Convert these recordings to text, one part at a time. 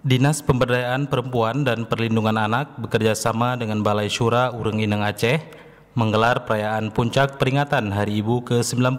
Dinas Pemberdayaan Perempuan dan Perlindungan Anak bekerjasama dengan Balai Syura Ureng Ineng Aceh menggelar perayaan puncak peringatan Hari Ibu ke-90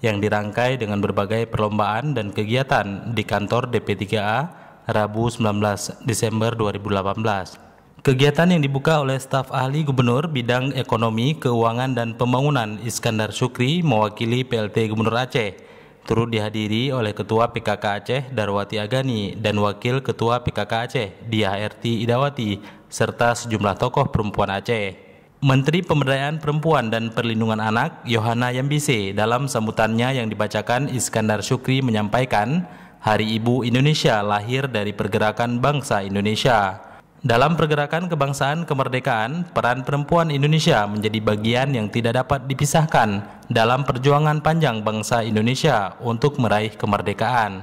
yang dirangkai dengan berbagai perlombaan dan kegiatan di kantor DP3A Rabu 19 Desember 2018. Kegiatan yang dibuka oleh staf ahli Gubernur Bidang Ekonomi, Keuangan, dan Pembangunan Iskandar Syukri mewakili PLT Gubernur Aceh turut dihadiri oleh Ketua PKK Aceh Darwati Agani dan Wakil Ketua PKK Aceh Diaherti Idawati serta sejumlah tokoh perempuan Aceh. Menteri Pemberdayaan Perempuan dan Perlindungan Anak Yohana Yambise dalam sambutannya yang dibacakan Iskandar Syukri menyampaikan Hari Ibu Indonesia lahir dari pergerakan bangsa Indonesia. Dalam pergerakan kebangsaan kemerdekaan, peran perempuan Indonesia menjadi bagian yang tidak dapat dipisahkan dalam perjuangan panjang bangsa Indonesia untuk meraih kemerdekaan.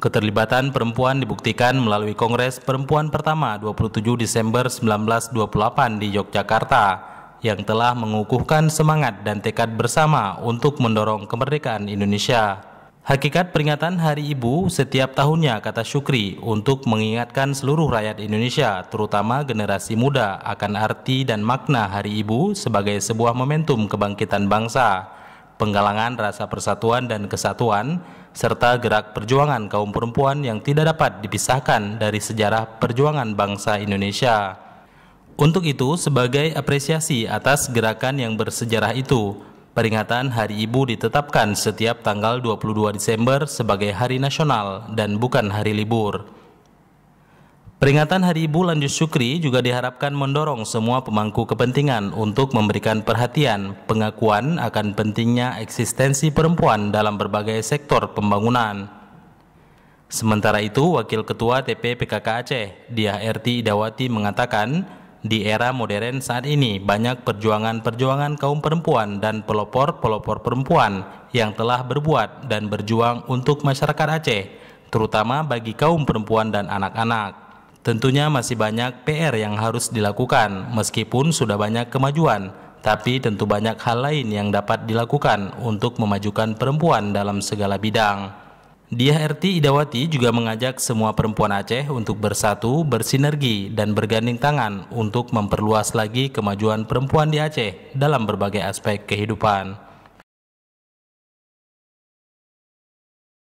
Keterlibatan perempuan dibuktikan melalui Kongres Perempuan pertama 27 Desember 1928 di Yogyakarta yang telah mengukuhkan semangat dan tekad bersama untuk mendorong kemerdekaan Indonesia. Hakikat peringatan Hari Ibu setiap tahunnya, kata Syukri, untuk mengingatkan seluruh rakyat Indonesia, terutama generasi muda, akan arti dan makna Hari Ibu sebagai sebuah momentum kebangkitan bangsa, penggalangan rasa persatuan dan kesatuan, serta gerak perjuangan kaum perempuan yang tidak dapat dipisahkan dari sejarah perjuangan bangsa Indonesia. Untuk itu, sebagai apresiasi atas gerakan yang bersejarah itu, Peringatan Hari Ibu ditetapkan setiap tanggal 22 Desember sebagai hari nasional dan bukan hari libur. Peringatan Hari Ibu Lanjut Syukri juga diharapkan mendorong semua pemangku kepentingan untuk memberikan perhatian pengakuan akan pentingnya eksistensi perempuan dalam berbagai sektor pembangunan. Sementara itu, Wakil Ketua TP PKK Aceh, Diah RT Idawati mengatakan, di era modern saat ini banyak perjuangan-perjuangan kaum perempuan dan pelopor-pelopor perempuan yang telah berbuat dan berjuang untuk masyarakat Aceh, terutama bagi kaum perempuan dan anak-anak. Tentunya masih banyak PR yang harus dilakukan meskipun sudah banyak kemajuan, tapi tentu banyak hal lain yang dapat dilakukan untuk memajukan perempuan dalam segala bidang. Dia RT Idawati juga mengajak semua perempuan Aceh untuk bersatu, bersinergi, dan berganding tangan untuk memperluas lagi kemajuan perempuan di Aceh dalam berbagai aspek kehidupan.